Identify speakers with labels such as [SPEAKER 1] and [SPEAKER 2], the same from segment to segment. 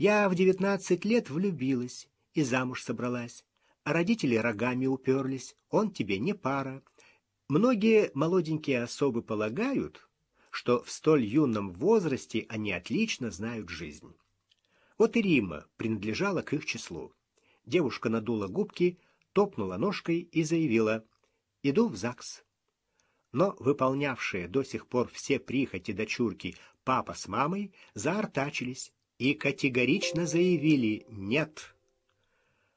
[SPEAKER 1] Я в девятнадцать лет влюбилась и замуж собралась, а родители рогами уперлись, он тебе не пара. Многие молоденькие особы полагают, что в столь юном возрасте они отлично знают жизнь. Вот и Рима принадлежала к их числу. Девушка надула губки, топнула ножкой и заявила «Иду в ЗАГС». Но выполнявшие до сих пор все прихоти дочурки папа с мамой заортачились и категорично заявили «нет».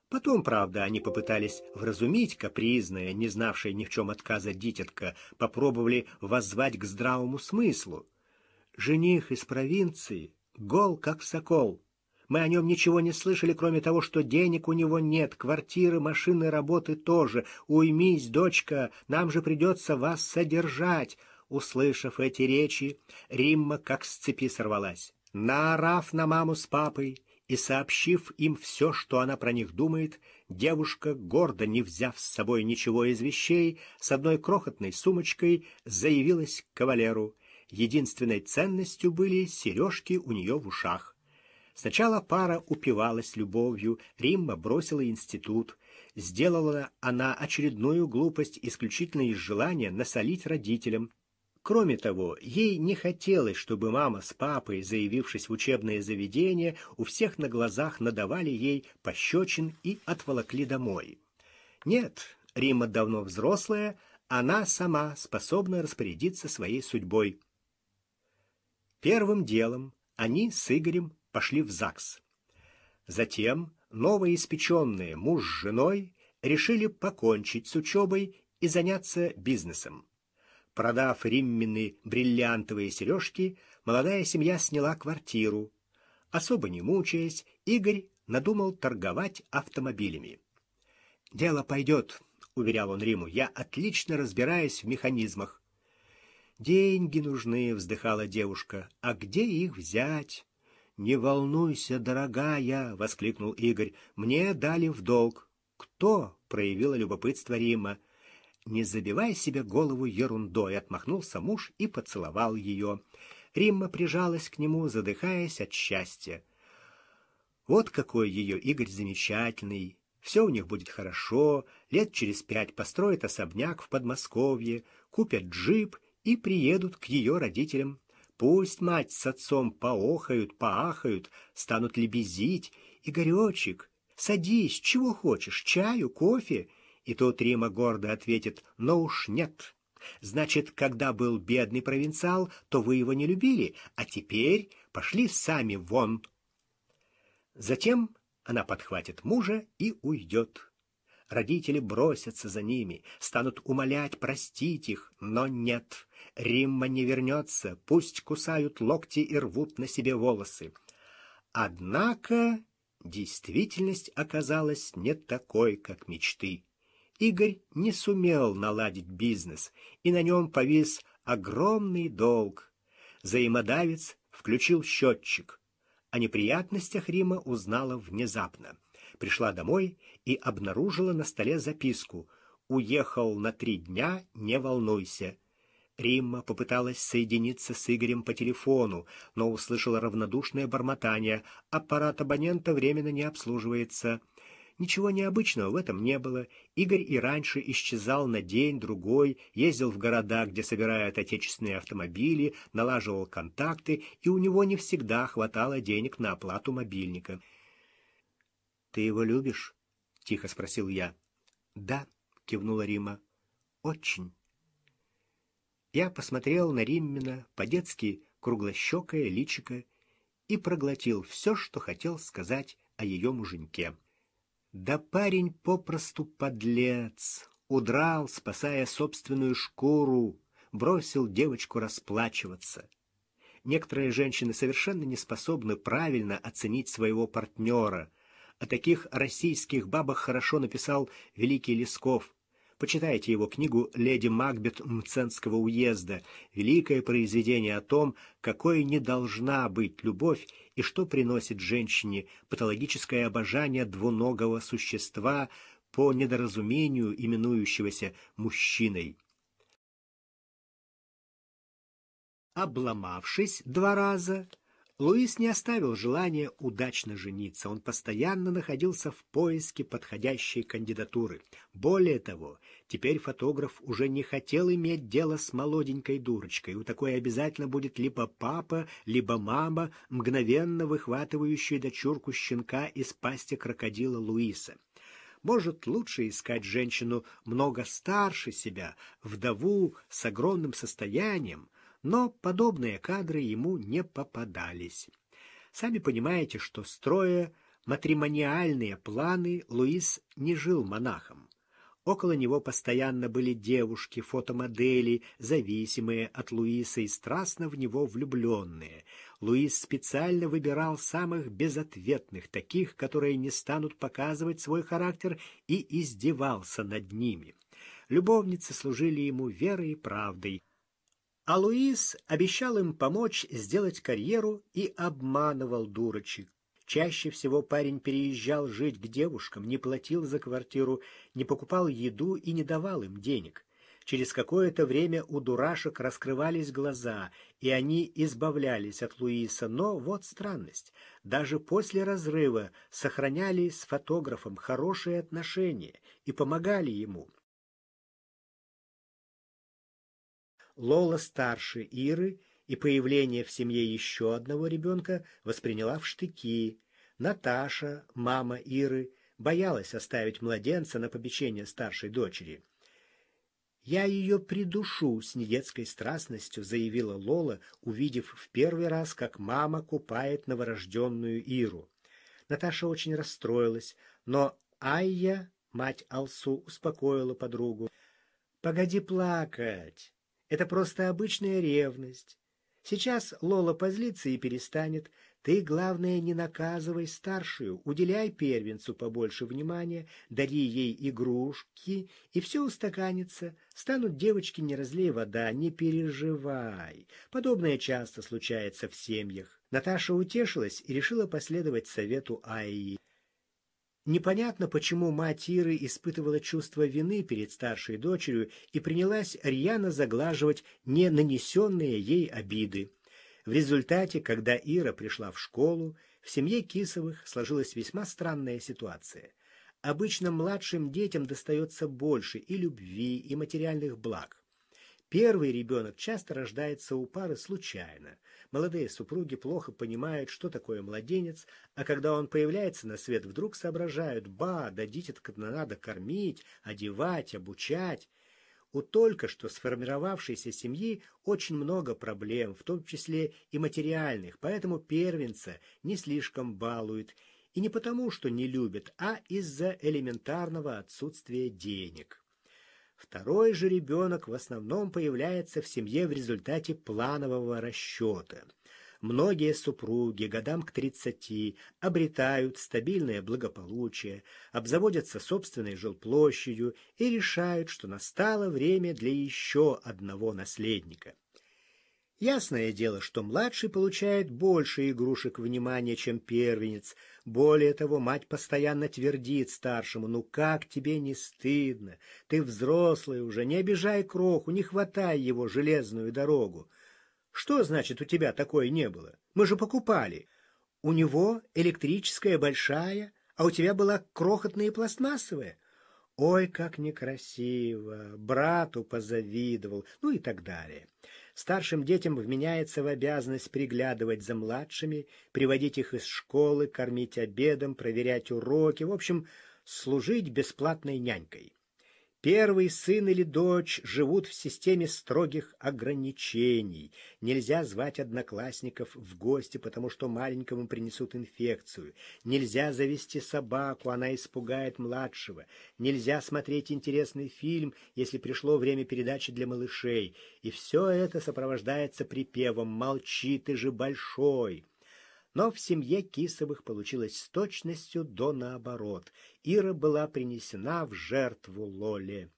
[SPEAKER 1] Потом, правда, они попытались вразумить капризное, не знавшее ни в чем отказа дитятка, попробовали воззвать к здравому смыслу. Жених из провинции, гол как сокол. Мы о нем ничего не слышали, кроме того, что денег у него нет, квартиры, машины, работы тоже. Уймись, дочка, нам же придется вас содержать. Услышав эти речи, Римма как с цепи сорвалась. Наорав на маму с папой и сообщив им все, что она про них думает, девушка, гордо не взяв с собой ничего из вещей, с одной крохотной сумочкой заявилась к кавалеру. Единственной ценностью были сережки у нее в ушах. Сначала пара упивалась любовью, Римма бросила институт. Сделала она очередную глупость исключительно из желания насолить родителям. Кроме того, ей не хотелось, чтобы мама с папой, заявившись в учебное заведение, у всех на глазах надавали ей пощечин и отволокли домой. Нет, Рима давно взрослая, она сама способна распорядиться своей судьбой. Первым делом они с Игорем пошли в ЗАГС. Затем новоиспеченные муж с женой решили покончить с учебой и заняться бизнесом. Продав Риммины бриллиантовые сережки, молодая семья сняла квартиру. Особо не мучаясь, Игорь надумал торговать автомобилями. «Дело пойдет», — уверял он Риму, — «я отлично разбираюсь в механизмах». «Деньги нужны», — вздыхала девушка, — «а где их взять?» «Не волнуйся, дорогая!» — воскликнул Игорь. «Мне дали в долг». «Кто?» — проявило любопытство Рима. Не забивай себе голову ерундой, отмахнулся муж и поцеловал ее. Римма прижалась к нему, задыхаясь от счастья. Вот какой ее Игорь замечательный. Все у них будет хорошо, лет через пять построят особняк в Подмосковье, купят джип и приедут к ее родителям. Пусть мать с отцом поохают, поахают, станут лебезить. Игоречек, садись, чего хочешь, чаю, кофе — и тут Рима гордо ответит «Но уж нет». Значит, когда был бедный провинциал, то вы его не любили, а теперь пошли сами вон. Затем она подхватит мужа и уйдет. Родители бросятся за ними, станут умолять простить их, но нет. Римма не вернется, пусть кусают локти и рвут на себе волосы. Однако действительность оказалась не такой, как мечты. Игорь не сумел наладить бизнес, и на нем повис огромный долг. Заимодавец включил счетчик. О неприятностях Рима узнала внезапно. Пришла домой и обнаружила на столе записку «Уехал на три дня, не волнуйся». Римма попыталась соединиться с Игорем по телефону, но услышала равнодушное бормотание. Аппарат абонента временно не обслуживается. Ничего необычного в этом не было. Игорь и раньше исчезал на день-другой, ездил в города, где собирают отечественные автомобили, налаживал контакты, и у него не всегда хватало денег на оплату мобильника. «Ты его любишь?» — тихо спросил я. «Да», — кивнула Рима. «Очень». Я посмотрел на Риммина, по-детски круглощекое личико, и проглотил все, что хотел сказать о ее муженьке. Да парень попросту подлец, удрал, спасая собственную шкуру, бросил девочку расплачиваться. Некоторые женщины совершенно не способны правильно оценить своего партнера. О таких российских бабах хорошо написал великий Лесков. Почитайте его книгу «Леди Макбет Мценского уезда», великое произведение о том, какой не должна быть любовь и что приносит женщине патологическое обожание двуногого существа по недоразумению, именующегося мужчиной. Обломавшись два раза, Луис не оставил желания удачно жениться. Он постоянно находился в поиске подходящей кандидатуры. Более того, теперь фотограф уже не хотел иметь дело с молоденькой дурочкой. У такой обязательно будет либо папа, либо мама, мгновенно выхватывающая дочурку щенка из пасти крокодила Луиса. Может, лучше искать женщину много старше себя, вдову с огромным состоянием, но подобные кадры ему не попадались. Сами понимаете, что строя матримониальные планы Луис не жил монахом. Около него постоянно были девушки, фотомодели, зависимые от Луиса и страстно в него влюбленные. Луис специально выбирал самых безответных, таких, которые не станут показывать свой характер, и издевался над ними. Любовницы служили ему верой и правдой. А Луис обещал им помочь сделать карьеру и обманывал дурочек. Чаще всего парень переезжал жить к девушкам, не платил за квартиру, не покупал еду и не давал им денег. Через какое-то время у дурашек раскрывались глаза, и они избавлялись от Луиса, но вот странность. Даже после разрыва сохраняли с фотографом хорошие отношения и помогали ему. Лола старше Иры и появление в семье еще одного ребенка восприняла в штыки. Наташа, мама Иры, боялась оставить младенца на попечение старшей дочери. «Я ее придушу», — с недетской страстностью заявила Лола, увидев в первый раз, как мама купает новорожденную Иру. Наташа очень расстроилась, но Айя, мать Алсу, успокоила подругу. «Погоди плакать. Это просто обычная ревность. Сейчас Лола позлится и перестанет. Ты, главное, не наказывай старшую, уделяй первенцу побольше внимания, дари ей игрушки, и все устаканится. Станут девочки не разлей вода, не переживай. Подобное часто случается в семьях. Наташа утешилась и решила последовать совету Аи. Непонятно, почему мать Иры испытывала чувство вины перед старшей дочерью и принялась рьяно заглаживать не нанесенные ей обиды. В результате, когда Ира пришла в школу, в семье Кисовых сложилась весьма странная ситуация. Обычно младшим детям достается больше и любви, и материальных благ. Первый ребенок часто рождается у пары случайно. Молодые супруги плохо понимают, что такое младенец, а когда он появляется на свет, вдруг соображают, ба, да дитятка надо кормить, одевать, обучать. У только что сформировавшейся семьи очень много проблем, в том числе и материальных, поэтому первенца не слишком балуют. И не потому, что не любят, а из-за элементарного отсутствия денег. Второй же ребенок в основном появляется в семье в результате планового расчета. Многие супруги годам к 30 обретают стабильное благополучие, обзаводятся собственной жилплощадью и решают, что настало время для еще одного наследника. Ясное дело, что младший получает больше игрушек внимания, чем первенец. Более того, мать постоянно твердит старшему, ну как тебе не стыдно? Ты взрослый уже, не обижай кроху, не хватай его железную дорогу. Что значит у тебя такое не было? Мы же покупали. У него электрическая большая, а у тебя была крохотная и пластмассовая. Ой, как некрасиво, брату позавидовал, ну и так далее. Старшим детям вменяется в обязанность приглядывать за младшими, приводить их из школы, кормить обедом, проверять уроки, в общем, служить бесплатной нянькой. Первый сын или дочь живут в системе строгих ограничений. Нельзя звать одноклассников в гости, потому что маленькому принесут инфекцию. Нельзя завести собаку, она испугает младшего. Нельзя смотреть интересный фильм, если пришло время передачи для малышей. И все это сопровождается припевом «Молчи, ты же большой!» Но в семье Кисовых получилось с точностью до наоборот. Ира была принесена в жертву Лоле.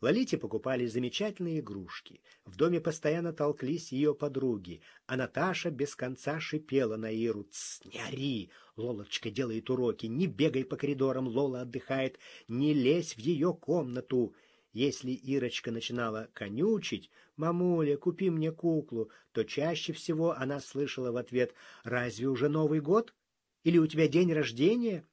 [SPEAKER 1] Лолите покупали замечательные игрушки. В доме постоянно толклись ее подруги, а Наташа без конца шипела на Иру. «Тс, не ори! Лолочка делает уроки, не бегай по коридорам, Лола отдыхает, не лезь в ее комнату!» Если Ирочка начинала конючить, «Мамуля, купи мне куклу», то чаще всего она слышала в ответ «Разве уже Новый год? Или у тебя день рождения?»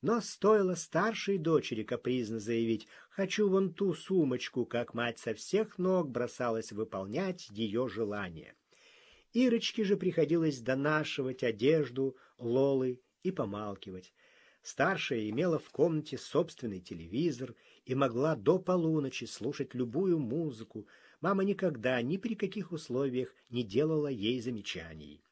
[SPEAKER 1] Но стоило старшей дочери капризно заявить «хочу вон ту сумочку», как мать со всех ног бросалась выполнять ее желание. Ирочке же приходилось донашивать одежду, лолы и помалкивать. Старшая имела в комнате собственный телевизор и могла до полуночи слушать любую музыку, Мама никогда, ни при каких условиях не делала ей замечаний.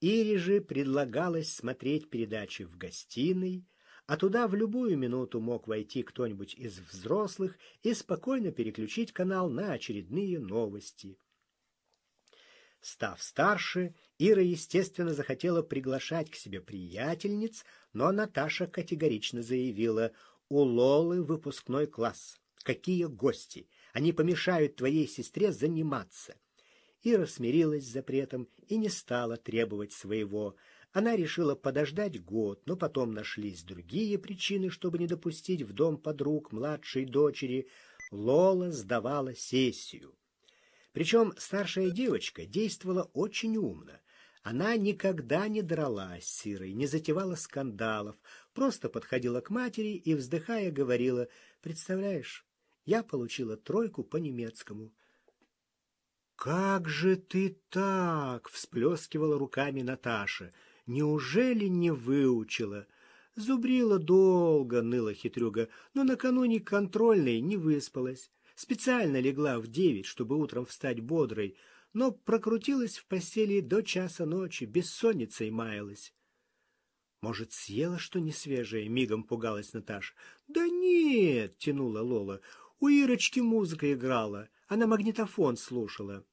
[SPEAKER 1] Ире же предлагалось смотреть передачи в гостиной, а туда в любую минуту мог войти кто-нибудь из взрослых и спокойно переключить канал на очередные новости. Став старше, Ира, естественно, захотела приглашать к себе приятельниц, но Наташа категорично заявила «У Лолы выпускной класс. Какие гости! Они помешают твоей сестре заниматься. Ира смирилась с запретом и не стала требовать своего. Она решила подождать год, но потом нашлись другие причины, чтобы не допустить в дом подруг младшей дочери. Лола сдавала сессию. Причем старшая девочка действовала очень умно. Она никогда не дралась с Сирой, не затевала скандалов, просто подходила к матери и, вздыхая, говорила, «Представляешь, я получила тройку по немецкому. «Как же ты так?» — всплескивала руками Наташа. «Неужели не выучила?» Зубрила долго, ныла хитрюга, но накануне контрольной не выспалась. Специально легла в девять, чтобы утром встать бодрой, но прокрутилась в постели до часа ночи, бессонницей маялась. «Может, съела что несвежее?» — мигом пугалась Наташа. «Да нет!» — тянула Лола. У Ирочки музыка играла, она магнитофон слушала.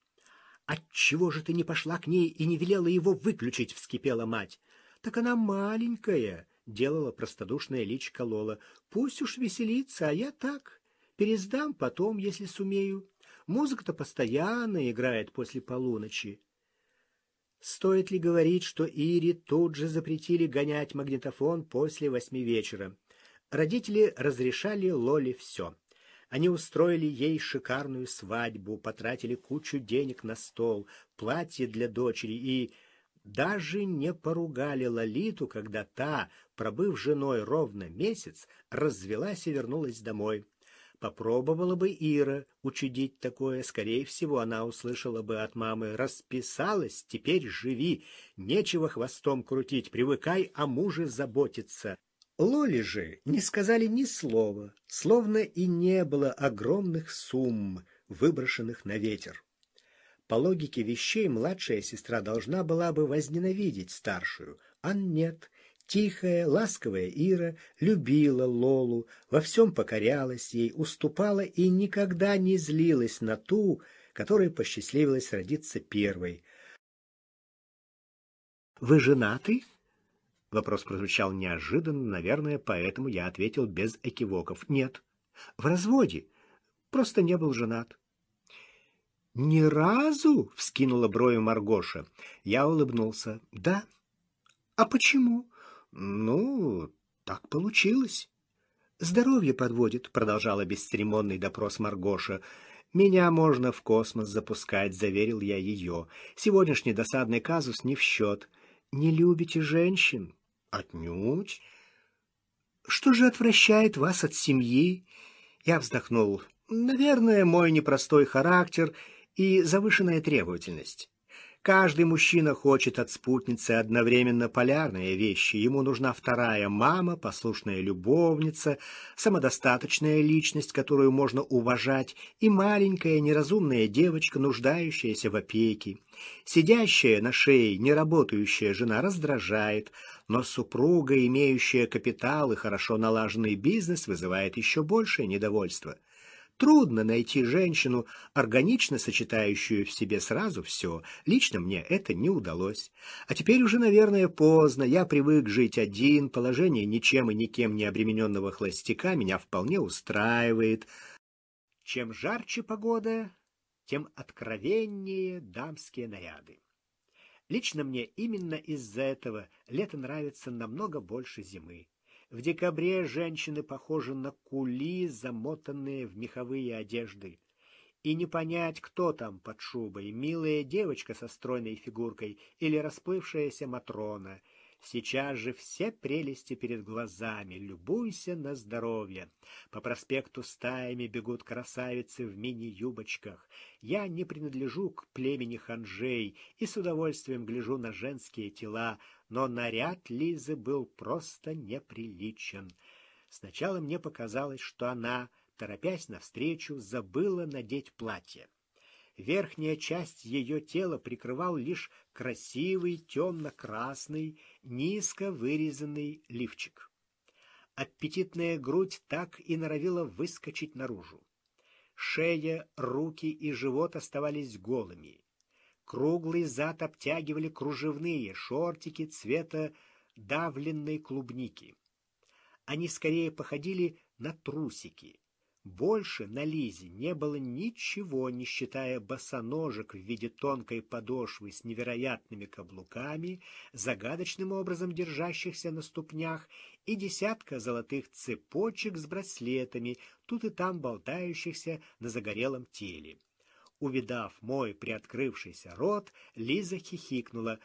[SPEAKER 1] «Отчего же ты не пошла к ней и не велела его выключить?» — вскипела мать. «Так она маленькая», — делала простодушная личка Лола. «Пусть уж веселится, а я так. Пересдам потом, если сумею. Музыка-то постоянно играет после полуночи». Стоит ли говорить, что Ире тут же запретили гонять магнитофон после восьми вечера? Родители разрешали Лоле все. Они устроили ей шикарную свадьбу, потратили кучу денег на стол, платье для дочери и даже не поругали Лолиту, когда та, пробыв женой ровно месяц, развелась и вернулась домой. Попробовала бы Ира учудить такое, скорее всего, она услышала бы от мамы «Расписалась, теперь живи, нечего хвостом крутить, привыкай о муже заботиться». Лоли же не сказали ни слова, словно и не было огромных сумм, выброшенных на ветер. По логике вещей младшая сестра должна была бы возненавидеть старшую, а нет. Тихая, ласковая Ира любила Лолу, во всем покорялась ей, уступала и никогда не злилась на ту, которой посчастливилась родиться первой. «Вы женаты?» Вопрос прозвучал неожиданно, наверное, поэтому я ответил без экивоков. Нет. В разводе. Просто не был женат. «Ни разу?» — вскинула брови Маргоша. Я улыбнулся. «Да». «А почему?» «Ну, так получилось». «Здоровье подводит», — продолжала бесцеремонный допрос Маргоша. «Меня можно в космос запускать», — заверил я ее. «Сегодняшний досадный казус не в счет. Не любите женщин?» Отнюдь. Что же отвращает вас от семьи? Я вздохнул. Наверное, мой непростой характер и завышенная требовательность. Каждый мужчина хочет от спутницы одновременно полярные вещи. Ему нужна вторая мама, послушная любовница, самодостаточная личность, которую можно уважать, и маленькая неразумная девочка, нуждающаяся в опеке. Сидящая на шее неработающая жена раздражает, но супруга, имеющая капитал и хорошо налаженный бизнес, вызывает еще большее недовольство. Трудно найти женщину, органично сочетающую в себе сразу все. Лично мне это не удалось. А теперь уже, наверное, поздно. Я привык жить один, положение ничем и никем не обремененного холостяка меня вполне устраивает. Чем жарче погода, тем откровеннее дамские наряды. Лично мне именно из-за этого лето нравится намного больше зимы. В декабре женщины похожи на кули, замотанные в меховые одежды. И не понять, кто там под шубой, милая девочка со стройной фигуркой или расплывшаяся Матрона — Сейчас же все прелести перед глазами, любуйся на здоровье. По проспекту стаями бегут красавицы в мини-юбочках. Я не принадлежу к племени ханжей и с удовольствием гляжу на женские тела, но наряд Лизы был просто неприличен. Сначала мне показалось, что она, торопясь навстречу, забыла надеть платье. Верхняя часть ее тела прикрывал лишь красивый темно-красный, низко вырезанный лифчик. Аппетитная грудь так и норовила выскочить наружу. Шея, руки и живот оставались голыми. Круглый зад обтягивали кружевные шортики цвета давленной клубники. Они скорее походили на трусики — больше на Лизе не было ничего, не считая босоножек в виде тонкой подошвы с невероятными каблуками, загадочным образом держащихся на ступнях, и десятка золотых цепочек с браслетами, тут и там болтающихся на загорелом теле. Увидав мой приоткрывшийся рот, Лиза хихикнула.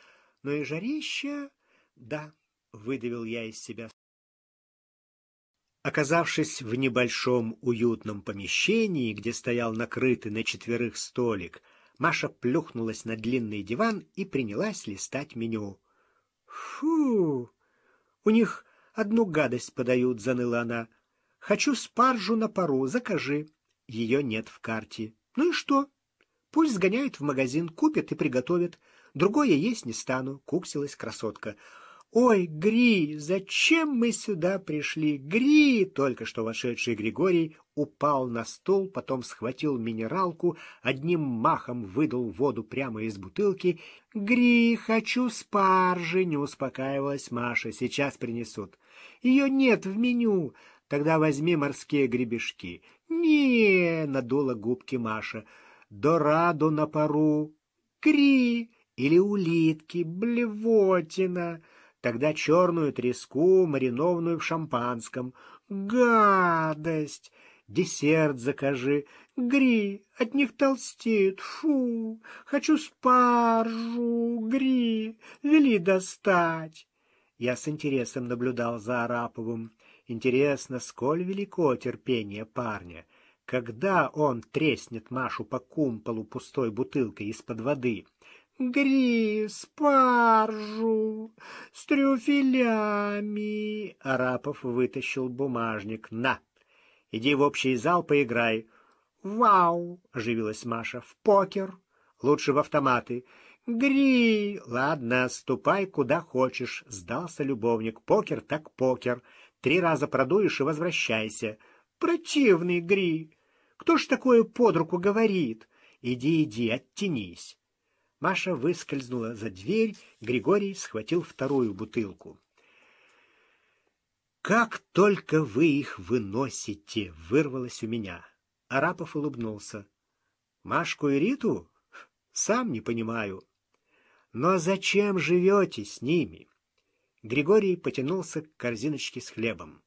[SPEAKER 1] Но «Ну и жарища?» «Да», — выдавил я из себя Оказавшись в небольшом уютном помещении, где стоял накрытый на четверых столик, Маша плюхнулась на длинный диван и принялась листать меню. «Фу! У них одну гадость подают», — заныла она. «Хочу спаржу на пару, закажи». Ее нет в карте. «Ну и что? Пусть сгоняют в магазин, купят и приготовят. Другое есть не стану», — куксилась красотка. «Ой, Гри, зачем мы сюда пришли? Гри!» Только что вошедший Григорий упал на стол, потом схватил минералку, одним махом выдал воду прямо из бутылки. «Гри, хочу спаржи!» — не успокаивалась Маша. «Сейчас принесут». «Ее нет в меню!» «Тогда возьми морские гребешки». «Не!» — надула губки Маша. Дораду на пару!» «Гри!» «Или улитки!» «Блевотина!» тогда черную треску, маринованную в шампанском. Гадость! Десерт закажи. Гри, от них толстеют. Фу! Хочу спаржу, гри, вели достать. Я с интересом наблюдал за Араповым. Интересно, сколь велико терпение парня. Когда он треснет Машу по кумполу пустой бутылкой из-под воды? гриль, спаржу с трюфелями. Арапов вытащил бумажник. На, иди в общий зал поиграй. Вау, оживилась Маша. В покер. Лучше в автоматы. Гри, ладно, ступай куда хочешь, сдался любовник. Покер так покер. Три раза продуешь и возвращайся. Противный Гри. Кто ж такое под руку говорит? Иди, иди, оттянись. Маша выскользнула за дверь, Григорий схватил вторую бутылку. «Как только вы их выносите!» — вырвалось у меня. Арапов улыбнулся. «Машку и Риту? Сам не понимаю. Но зачем живете с ними?» Григорий потянулся к корзиночке с хлебом.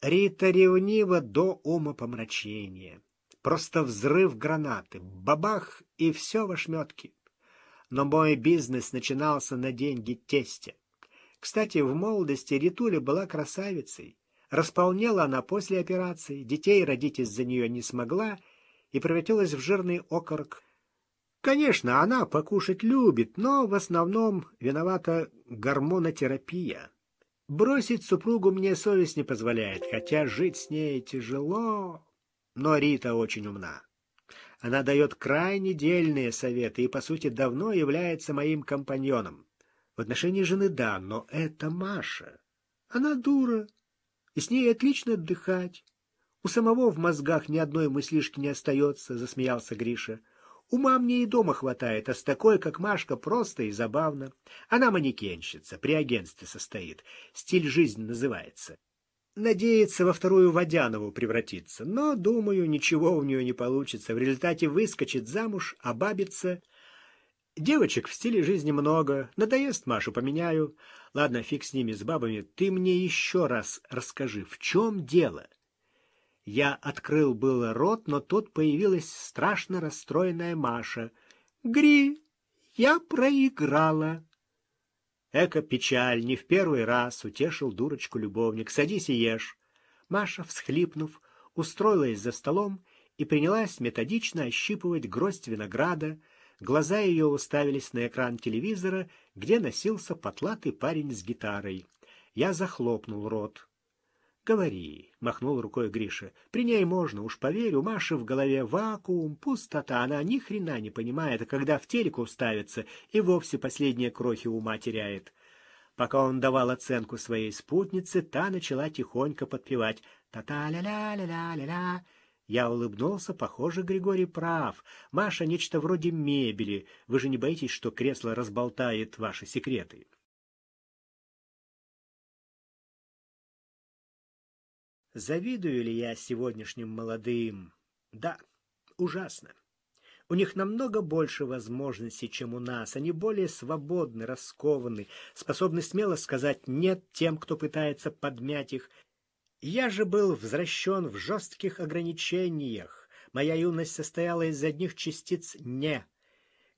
[SPEAKER 1] Рита ревнива до умопомрачения. Просто взрыв гранаты, бабах, и все в ошметке. Но мой бизнес начинался на деньги тестя. Кстати, в молодости Ритуля была красавицей. Располнела она после операции, детей родить из-за нее не смогла и превратилась в жирный окорок. Конечно, она покушать любит, но в основном виновата гормонотерапия. Бросить супругу мне совесть не позволяет, хотя жить с ней тяжело. Но Рита очень умна. Она дает крайне дельные советы и, по сути, давно является моим компаньоном. В отношении жены да, но это Маша. Она дура, и с ней отлично отдыхать. У самого в мозгах ни одной мыслишки не остается, — засмеялся Гриша. Ума мне и дома хватает, а с такой, как Машка, просто и забавно. Она манекенщица, при агентстве состоит, стиль жизни называется надеется во вторую Водянову превратиться, но, думаю, ничего у нее не получится. В результате выскочит замуж, обабится. Девочек в стиле жизни много. Надоест Машу, поменяю. Ладно, фиг с ними, с бабами. Ты мне еще раз расскажи, в чем дело?» Я открыл было рот, но тут появилась страшно расстроенная Маша. «Гри, я проиграла!» Эко печаль, не в первый раз утешил дурочку любовник. Садись и ешь. Маша, всхлипнув, устроилась за столом и принялась методично ощипывать гроздь винограда. Глаза ее уставились на экран телевизора, где носился потлатый парень с гитарой. Я захлопнул рот. «Говори», — махнул рукой Гриша. «При ней можно, уж поверь, у Маши в голове вакуум, пустота, она ни хрена не понимает, а когда в телеку ставится, и вовсе последние крохи ума теряет». Пока он давал оценку своей спутнице, та начала тихонько подпевать «Та-та-ля-ля-ля-ля-ля-ля». Я улыбнулся, похоже, Григорий прав. Маша — нечто вроде мебели. Вы же не боитесь, что кресло разболтает ваши секреты?» Завидую ли я сегодняшним молодым? Да, ужасно. У них намного больше возможностей, чем у нас. Они более свободны, раскованы, способны смело сказать «нет» тем, кто пытается подмять их. Я же был возвращен в жестких ограничениях. Моя юность состояла из одних частиц «не».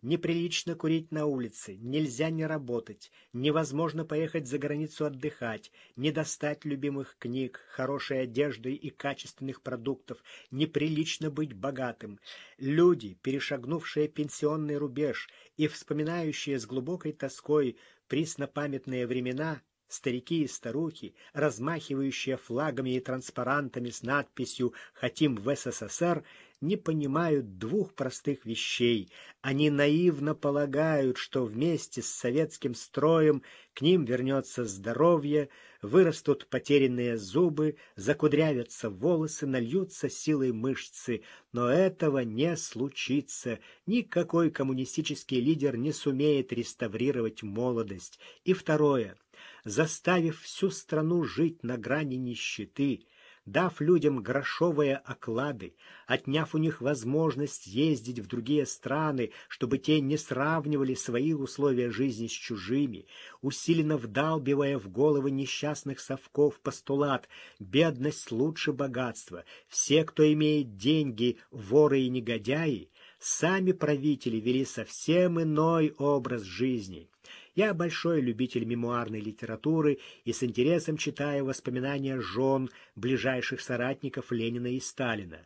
[SPEAKER 1] Неприлично курить на улице, нельзя не работать, невозможно поехать за границу отдыхать, не достать любимых книг, хорошей одежды и качественных продуктов, неприлично быть богатым. Люди, перешагнувшие пенсионный рубеж и вспоминающие с глубокой тоской приснопамятные времена, старики и старухи, размахивающие флагами и транспарантами с надписью «Хотим в СССР», не понимают двух простых вещей. Они наивно полагают, что вместе с советским строем к ним вернется здоровье, вырастут потерянные зубы, закудрявятся волосы, нальются силой мышцы. Но этого не случится. Никакой коммунистический лидер не сумеет реставрировать молодость. И второе. Заставив всю страну жить на грани нищеты, дав людям грошовые оклады, отняв у них возможность ездить в другие страны, чтобы те не сравнивали свои условия жизни с чужими, усиленно вдалбивая в головы несчастных совков постулат «бедность лучше богатства», «все, кто имеет деньги, воры и негодяи», сами правители вели совсем иной образ жизни. Я большой любитель мемуарной литературы и с интересом читаю воспоминания жен, ближайших соратников Ленина и Сталина.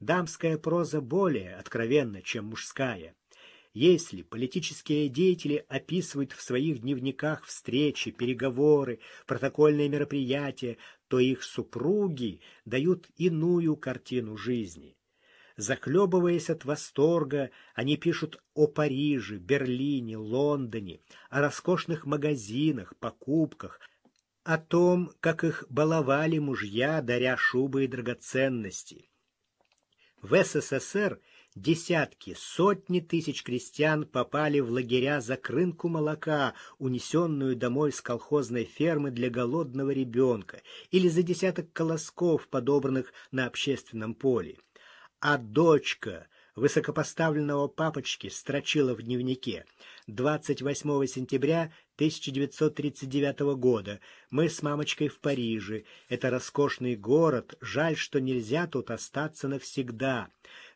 [SPEAKER 1] Дамская проза более откровенна, чем мужская. Если политические деятели описывают в своих дневниках встречи, переговоры, протокольные мероприятия, то их супруги дают иную картину жизни. Захлебываясь от восторга, они пишут о Париже, Берлине, Лондоне, о роскошных магазинах, покупках, о том, как их баловали мужья, даря шубы и драгоценности. В СССР десятки, сотни тысяч крестьян попали в лагеря за крынку молока, унесенную домой с колхозной фермы для голодного ребенка, или за десяток колосков, подобранных на общественном поле а дочка высокопоставленного папочки строчила в дневнике 28 сентября 1939 года. Мы с мамочкой в Париже. Это роскошный город. Жаль, что нельзя тут остаться навсегда.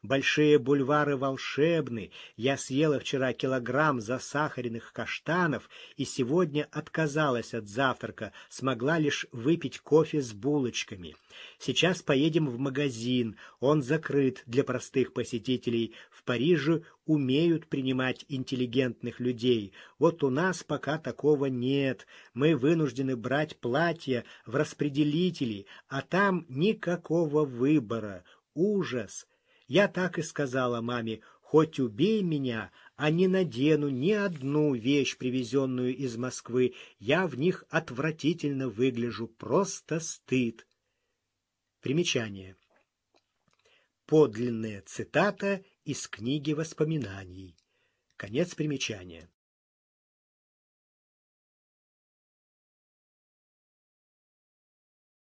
[SPEAKER 1] Большие бульвары волшебны. Я съела вчера килограмм засахаренных каштанов и сегодня отказалась от завтрака, смогла лишь выпить кофе с булочками. Сейчас поедем в магазин. Он закрыт для простых посетителей. В Париже умеют принимать интеллигентных людей. Вот у нас пока такого нет. Мы вынуждены брать платья в распределители, а там никакого выбора. Ужас! Я так и сказала маме, хоть убей меня, а не надену ни одну вещь, привезенную из Москвы. Я в них отвратительно выгляжу, просто стыд. Примечание. Подлинная цитата из книги воспоминаний. Конец примечания.